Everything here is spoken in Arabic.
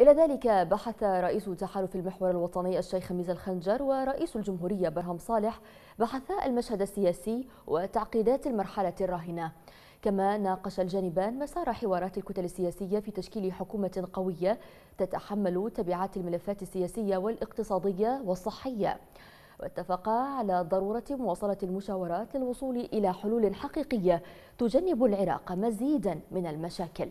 إلى ذلك بحث رئيس تحالف المحور الوطني الشيخ ميزة الخنجر ورئيس الجمهورية برهم صالح بحثا المشهد السياسي وتعقيدات المرحلة الراهنة كما ناقش الجانبان مسار حوارات الكتل السياسية في تشكيل حكومة قوية تتحمل تبعات الملفات السياسية والاقتصادية والصحية واتفقا على ضرورة مواصلة المشاورات للوصول إلى حلول حقيقية تجنب العراق مزيدا من المشاكل